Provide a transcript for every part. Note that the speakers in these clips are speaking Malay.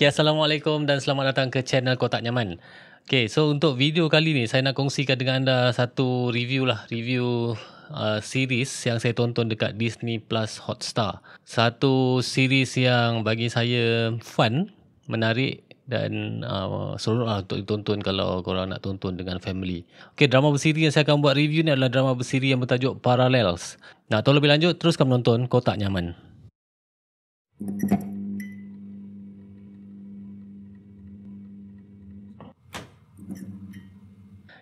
Okay, Assalamualaikum dan selamat datang ke channel Kotak Nyaman. Okay, so untuk video kali ni saya nak kongsikan dengan anda satu review lah. Review uh, series yang saya tonton dekat Disney Plus Hotstar. Satu series yang bagi saya fun, menarik dan uh, seronok lah untuk ditonton kalau korang nak tonton dengan family. Okay, drama bersiri yang saya akan buat review ni adalah drama bersiri yang bertajuk Parallels. Nak tahu lebih lanjut, teruskan menonton Kotak Nyaman.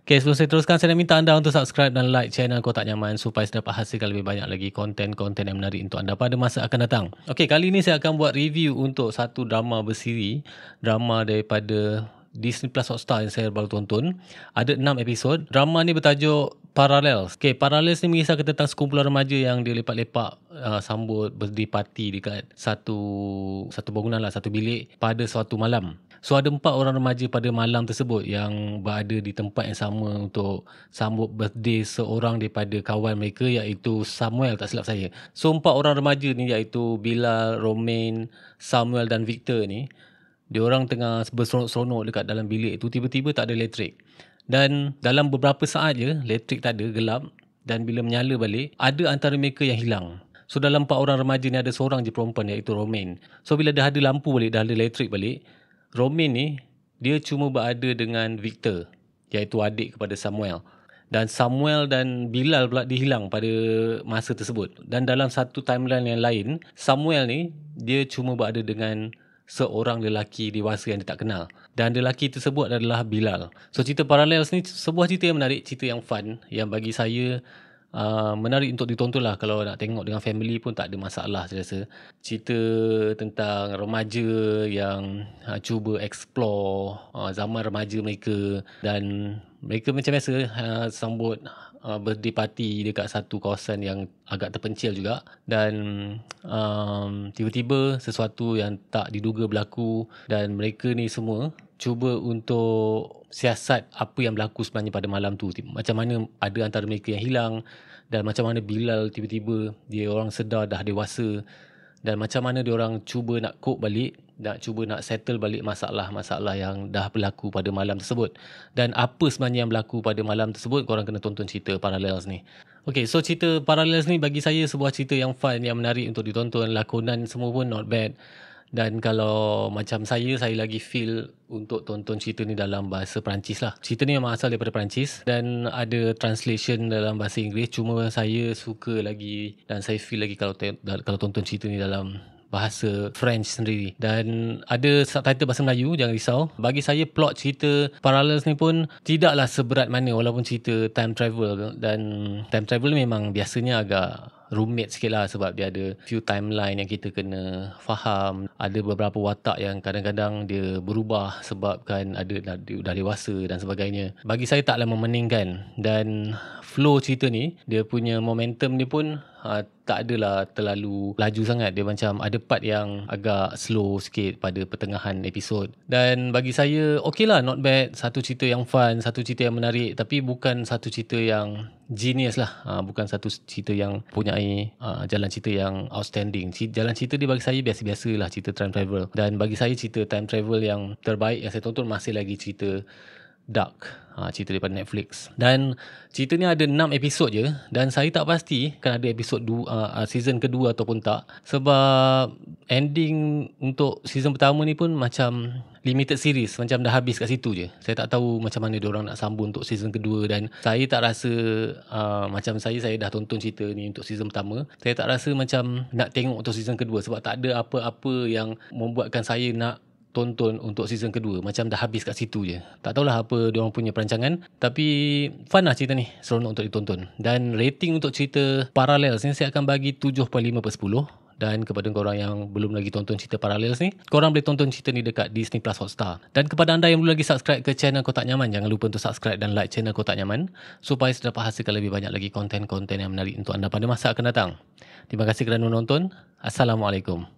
Okay, sebelum saya teruskan, saya minta anda untuk subscribe dan like channel Kotak Nyaman supaya saya dapat hasilkan lebih banyak lagi konten-konten yang menarik untuk anda pada masa akan datang. Okay, kali ini saya akan buat review untuk satu drama bersiri. Drama daripada Disney Plus Hotstar yang saya baru tonton. Ada enam episod. Drama ni bertajuk Parallels. Okay, Parallels ni mengisahkan tentang sekumpulan remaja yang dilepak-lepak uh, sambut berdiri parti dekat satu satu bangunan lah, satu bilik pada suatu malam. So ada empat orang remaja pada malam tersebut yang berada di tempat yang sama untuk sambut birthday seorang daripada kawan mereka iaitu Samuel tak silap saya. So empat orang remaja ni iaitu Bilal, Romain, Samuel dan Victor ni diorang tengah berseronok-seronok dekat dalam bilik itu tiba-tiba tak ada elektrik. Dan dalam beberapa saat je elektrik tak ada, gelap dan bila menyala balik ada antara mereka yang hilang. So dalam empat orang remaja ni ada seorang je perempuan iaitu Romain. So bila dah ada lampu balik, dah ada elektrik balik, Romain ni dia cuma berada dengan Victor iaitu adik kepada Samuel dan Samuel dan Bilal pula dihilang pada masa tersebut dan dalam satu timeline yang lain Samuel ni dia cuma berada dengan seorang lelaki dewasa yang dia tak kenal dan lelaki tersebut adalah Bilal so cerita paralel ni sebuah cerita yang menarik cerita yang fun yang bagi saya Uh, menarik untuk ditonton lah kalau nak tengok dengan family pun tak ada masalah saya rasa cerita tentang remaja yang uh, cuba explore uh, zaman remaja mereka dan mereka macam biasa uh, sambut uh, birthday party dekat satu kawasan yang agak terpencil juga dan um, tiba-tiba sesuatu yang tak diduga berlaku dan mereka ni semua cuba untuk siasat apa yang berlaku sebenarnya pada malam tu. Macam mana ada antara mereka yang hilang dan macam mana Bilal tiba-tiba dia orang sedar dah dewasa dan macam mana dia orang cuba nak cope balik nak cuba nak settle balik masalah-masalah yang dah berlaku pada malam tersebut dan apa sebenarnya yang berlaku pada malam tersebut korang kena tonton cerita Parallels ni Okay, so cerita Parallels ni bagi saya sebuah cerita yang fun, yang menarik untuk ditonton. Lakonan semua pun not bad dan kalau macam saya saya lagi feel untuk tonton cerita ni dalam bahasa Perancis lah cerita ni memang asal daripada Perancis dan ada translation dalam bahasa Inggeris cuma saya suka lagi dan saya feel lagi kalau kalau tonton cerita ni dalam bahasa French sendiri dan ada subtitle bahasa Melayu jangan risau bagi saya plot cerita Parallels ni pun tidaklah seberat mana walaupun cerita time travel dan time travel memang biasanya agak Roommate sikit lah sebab dia ada few timeline yang kita kena faham. Ada beberapa watak yang kadang-kadang dia berubah sebabkan ada dah, dah dewasa dan sebagainya. Bagi saya taklah memeningkan dan flow cerita ni dia punya momentum ni pun uh, tak adalah terlalu laju sangat dia macam ada part yang agak slow sikit pada pertengahan episod dan bagi saya okay lah not bad satu cerita yang fun satu cerita yang menarik tapi bukan satu cerita yang genius lah ha, bukan satu cerita yang punya ha, jalan cerita yang outstanding C- jalan cerita dia bagi saya biasa-biasa lah cerita time travel dan bagi saya cerita time travel yang terbaik yang saya tonton masih lagi cerita Dark. Ha, cerita daripada Netflix. Dan cerita ni ada 6 episod je. Dan saya tak pasti kan ada episod du, uh, ah, ah, season kedua ataupun tak. Sebab ending untuk season pertama ni pun macam limited series. Macam dah habis kat situ je. Saya tak tahu macam mana orang nak sambung untuk season kedua. Dan saya tak rasa uh, macam saya, saya dah tonton cerita ni untuk season pertama. Saya tak rasa macam nak tengok untuk season kedua. Sebab tak ada apa-apa yang membuatkan saya nak tonton untuk season kedua macam dah habis kat situ je tak tahulah apa dia orang punya perancangan tapi fun lah cerita ni seronok untuk ditonton dan rating untuk cerita paralel ni saya akan bagi 7.5 per 10 dan kepada korang yang belum lagi tonton cerita paralel ni, korang boleh tonton cerita ni dekat Disney Plus Hotstar. Dan kepada anda yang belum lagi subscribe ke channel Kotak Nyaman, jangan lupa untuk subscribe dan like channel Kotak Nyaman supaya saya dapat hasilkan lebih banyak lagi konten-konten yang menarik untuk anda pada masa akan datang. Terima kasih kerana menonton. Assalamualaikum.